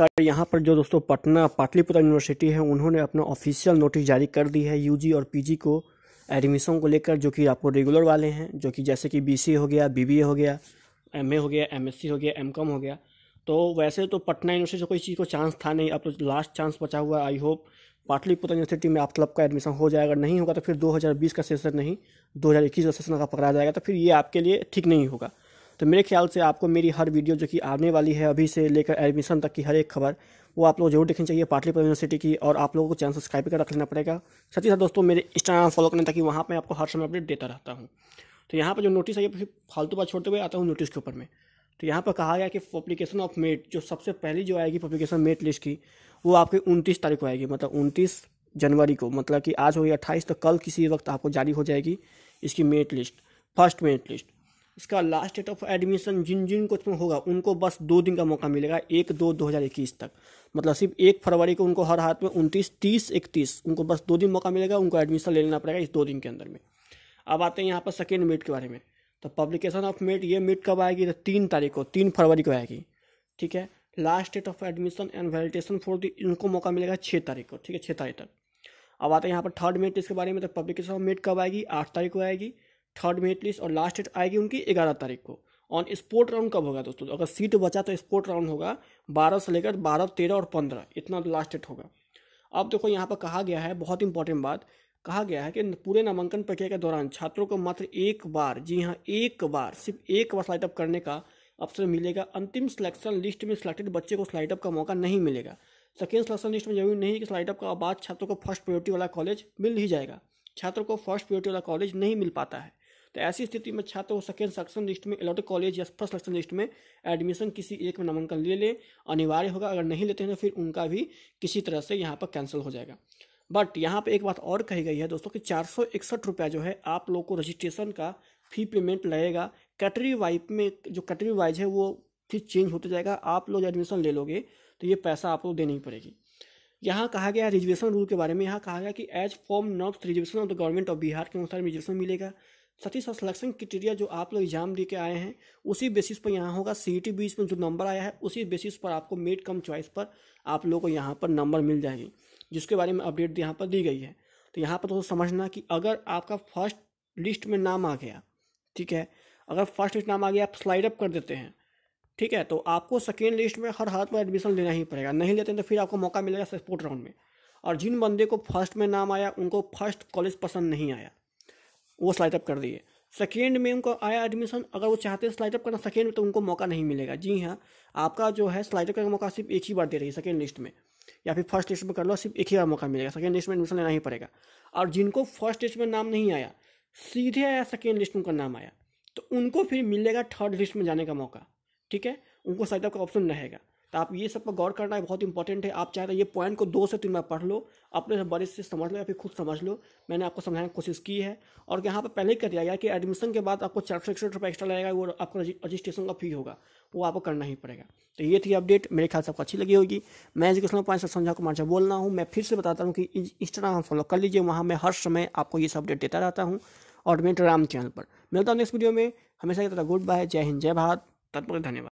sir यहाँ पर जो दोस्तों पटना पाटलिपुत्र यूनिवर्सिटी है उन्होंने अपना ऑफिशियल नोटिस जारी कर दी है यूजी और पीजी को एडमिशन को लेकर जो कि आपको रेगुलर वाले हैं जो कि जैसे कि बीसीए हो गया बीबीए हो गया एमए हो गया एमएससी हो गया एमकॉम हो गया तो वैसे तो पटना यूनिवर्सिटी से कोई चीज़ को चांस था नहीं अब तो लास्ट चांस बचा हुआ आई होप पाटलिपुत्र यूनिवर्सिटी में आप क्लब का एडमिशन हो जाएगा अगर नहीं होगा तो फिर 2020 का सेशन नहीं 2021 का सेशन का पकड़ा जाएगा तो फिर ये आपके लिए ठीक नहीं होगा तो मेरे ख्याल से आपको मेरी हर वीडियो जो कि आने वाली है अभी से लेकर एडमिशन तक की हर एक खबर वो आप लोग जरूर देखनी चाहिए पाटलिपुर यूनिवर्सिटी की और आप लोगों को चैनल सब्सक्राइब कर रख लेना पड़ेगा साथ ही साथ दोस्तों मेरे इंस्टाग्राम फॉलो करने ताकि वहाँ पर आपको हर समय अपडेट देता रहता हूँ तो यहाँ पर जो नोटिस है फिर फालतू बात छोड़ते हुए आता हूँ नोटिस के ऊपर में तो यहाँ पर कहा गया कि पब्लिकेशन ऑफ मेट जो सबसे पहली जो आएगी पब्लिकेशन मेट लिस्ट की वो आपके उनतीस तारीख को आएगी मतलब उनतीस जनवरी को मतलब कि आज हो गई अट्ठाईस तो कल किसी वक्त आपको जारी हो जाएगी इसकी merit list first merit list इसका लास्ट डेट ऑफ एडमिशन जिन जिन को में होगा उनको बस दो दिन का मौका मिलेगा एक दो दो हज़ार इक्कीस तक मतलब सिर्फ एक फरवरी को उनको हर हाथ में उनतीस तीस इकतीस उनको बस दो दिन मौका मिलेगा उनको एडमिशन ले लेना पड़ेगा इस दो दिन के अंदर में अब आते हैं यहाँ पर सेकेंड मीट के बारे में तो पब्लिकेशन ऑफ मीट ये मीट कब आएगी तो तीन तारीख को तीन फरवरी को आएगी ठीक है last date of admission and validation for the इनको मौका मिलेगा छः तारीख को ठीक है छः तारीख तक अब आते हैं यहाँ पर थर्ड मीट इसके बारे में तो पब्लिकेशन ऑफ मीट कब आएगी आठ तारीख को आएगी थर्ड मेरिट लिस्ट और लास्ट डेट आएगी उनकी ग्यारह तारीख को ऑन स्पोर्ट राउंड कब होगा दोस्तों अगर सीट बचा तो स्पोर्ट राउंड होगा बारह से लेकर बारह तेरह और पंद्रह इतना लास्ट डेट होगा अब देखो यहाँ पर कहा गया है बहुत इंपॉर्टेंट बात कहा गया है कि पूरे नामांकन प्रक्रिया के दौरान छात्रों को मात्र एक बार जी हाँ एक बार सिर्फ एक बार स्लाइटअप करने का अवसर मिलेगा अंतिम सिलेक्शन लिस्ट में सिलेक्टेड बच्चे को स्लाइटअप का मौका नहीं मिलेगा सेकेंड सिलेक्शन लिस्ट में जरूरी नहीं कि स्लाइटअप का बाद छात्रों को फर्स्ट प्रियोरिटी वाला कॉलेज मिल ही जाएगा छात्रों को फर्स्ट प्रियोरिटी वाला कॉलेज नहीं मिल पाता है तो ऐसी स्थिति में छात्र वो सेकेंड सेक्शन लिस्ट में अलॉटेड कॉलेज या फर्स्ट सेक्शन लिस्ट में एडमिशन किसी एक में नामांकन ले लें अनिवार्य होगा अगर नहीं लेते हैं तो फिर उनका भी किसी तरह से यहाँ पर कैंसिल हो जाएगा बट यहाँ पर एक बात और कही गई है दोस्तों कि चार सौ इकसठ रुपया जो है आप लोग को रजिस्ट्रेशन का फी पेमेंट लगेगा कैटरी वाइज में जो कैटरी वाइज है वो फिर चेंज होता जाएगा आप लोग एडमिशन ले लोगे तो ये पैसा आप लोग देनी पड़ेगी यहाँ कहा गया रिजर्वेशन रूल के बारे में यहाँ कहा गया कि एज फॉर्म नॉफ reservation of the government of Bihar के अनुसार रिजर्वेशन मिलेगा साथ ही साथ सिलेक्शन क्रिटेरिया जो आप लोग एग्जाम दे के आए हैं उसी बेसिस पर यहाँ होगा सी टी बीच में जो नंबर आया है उसी बेसिस पर आपको मेड कम चॉइस पर आप लोगों को यहाँ पर नंबर मिल जाएगी जिसके बारे में अपडेट यहाँ पर दी गई है तो यहाँ पर तो समझना कि अगर आपका फर्स्ट लिस्ट में नाम आ गया ठीक है अगर फर्स्ट लिस्ट नाम आ गया आप स्लाइड अप कर देते हैं ठीक है तो आपको सेकेंड लिस्ट में हर हालत में एडमिशन लेना ही पड़ेगा नहीं लेते हैं तो फिर आपको मौका मिलेगा सपोर्ट राउंड में और जिन बंदे को फर्स्ट में नाम आया उनको फर्स्ट कॉलेज पसंद नहीं आया वो स्लाइटअप कर दिए सेकेंड में उनको आया एडमिशन अगर वो चाहते हैं स्लाइटअप करना सेकेंड में तो उनको मौका नहीं मिलेगा जी हाँ आपका जो है स्लाइटअप का मौका सिर्फ एक ही बार दे रही है सेकेंड लिस्ट में या फिर फर्स्ट लिस्ट में कर लो सिर्फ एक ही बार मौका मिलेगा सेकेंड लिस्ट में एडमिशन लेना ही पड़ेगा और जिनको फर्स्ट लिस्ट में नाम नहीं आया सीधे आया सेकेंड लिस्ट में उनका नाम आया तो उनको फिर मिलेगा थर्ड लिस्ट में जाने का मौका ठीक है उनको स्लाइटअप का ऑप्शन रहेगा तो आप ये सब पर गौर करना है बहुत इंपॉर्टेंट है आप चाहे तो ये पॉइंट को दो से तीन बार पढ़ लो अपने बड़े से समझ लो या फिर खुद समझ लो मैंने आपको समझाने की कोशिश की है और यहाँ पर पहले ही कर दिया गया कि एडमिशन के बाद आपको चार सौ इकसठ रुपये एक्स्ट्रा लगेगा वो आपको रजिस्ट्रेशन का फी होगा वो आपको करना ही पड़ेगा तो ये थी अपडेट मेरे ख्याल से आपको अच्छी लगी होगी मैं एजुकेशनल पॉइंट से समझा कुमार झा बोल रहा हूँ मैं फिर से बताता हूँ कि इंस्टाग्राम फॉलो कर लीजिए वहाँ मैं हर समय आपको ये सब अपडेट देता रहता हूँ और मेरे टेलीग्राम चैनल पर मिलता हूँ नेक्स्ट वीडियो में हमेशा की था गुड बाय जय हिंद जय भारत तत्पर धन्यवाद